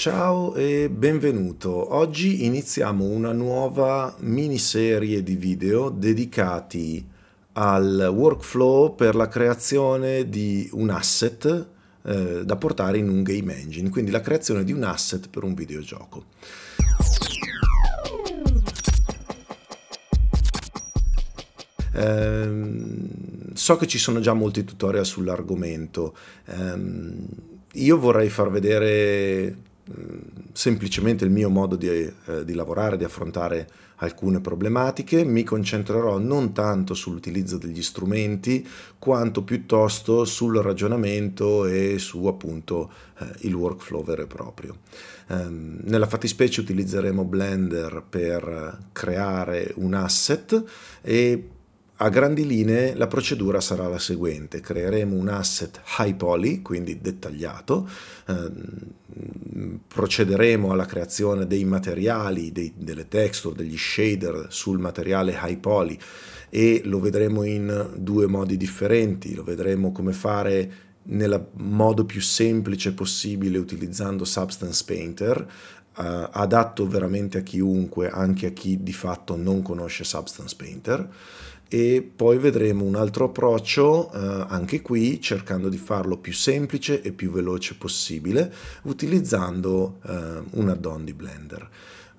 Ciao e benvenuto. Oggi iniziamo una nuova miniserie di video dedicati al workflow per la creazione di un asset eh, da portare in un game engine, quindi la creazione di un asset per un videogioco. Ehm, so che ci sono già molti tutorial sull'argomento. Ehm, io vorrei far vedere semplicemente il mio modo di, eh, di, lavorare, di affrontare alcune problematiche, mi concentrerò non tanto sull'utilizzo degli strumenti quanto piuttosto sul ragionamento e su appunto eh, il workflow vero e proprio. Eh, nella fattispecie utilizzeremo Blender per creare un asset e a grandi linee la procedura sarà la seguente, creeremo un asset high poly, quindi dettagliato, eh, procederemo alla creazione dei materiali, dei, delle texture, degli shader sul materiale high poly e lo vedremo in due modi differenti, lo vedremo come fare nel modo più semplice possibile utilizzando Substance Painter eh, adatto veramente a chiunque, anche a chi di fatto non conosce Substance Painter e poi vedremo un altro approccio eh, anche qui cercando di farlo più semplice e più veloce possibile utilizzando eh, un add-on di Blender.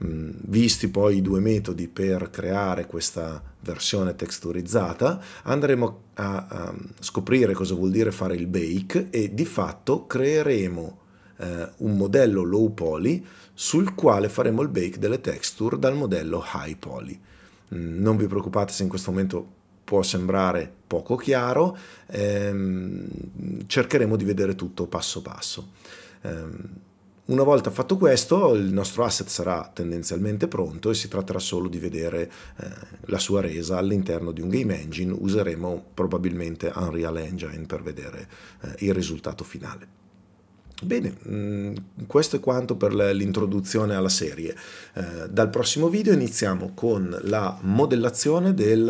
Mm, visti poi i due metodi per creare questa versione texturizzata andremo a, a scoprire cosa vuol dire fare il bake e di fatto creeremo eh, un modello low poly sul quale faremo il bake delle texture dal modello high poly. Mm, non vi preoccupate se in questo momento può sembrare poco chiaro, ehm, cercheremo di vedere tutto passo passo. Ehm, una volta fatto questo, il nostro asset sarà tendenzialmente pronto e si tratterà solo di vedere eh, la sua resa all'interno di un game engine. Useremo probabilmente Unreal Engine per vedere eh, il risultato finale. Bene, mm, questo è quanto per l'introduzione alla serie. Eh, dal prossimo video iniziamo con la modellazione del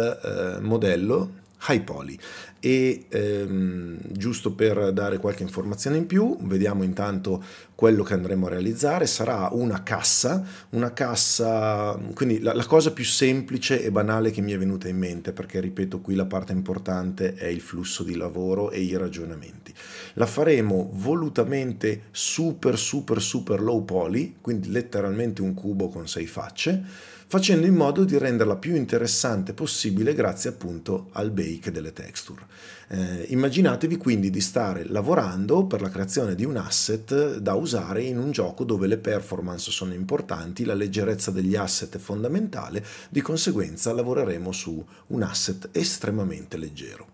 eh, modello HiPoly e ehm, giusto per dare qualche informazione in più, vediamo intanto quello che andremo a realizzare, sarà una cassa, una cassa, quindi la, la cosa più semplice e banale che mi è venuta in mente, perché ripeto qui la parte importante è il flusso di lavoro e i ragionamenti. La faremo volutamente super super super low poly, quindi letteralmente un cubo con sei facce, facendo in modo di renderla più interessante possibile grazie appunto al bake delle texture. Eh, immaginatevi quindi di stare lavorando per la creazione di un asset da usare in un gioco dove le performance sono importanti, la leggerezza degli asset è fondamentale, di conseguenza lavoreremo su un asset estremamente leggero.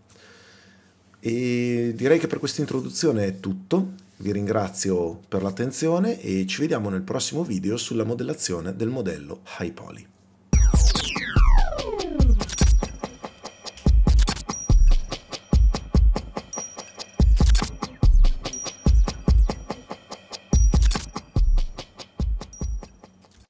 E direi che per questa introduzione è tutto. Vi ringrazio per l'attenzione e ci vediamo nel prossimo video sulla modellazione del modello High Poly.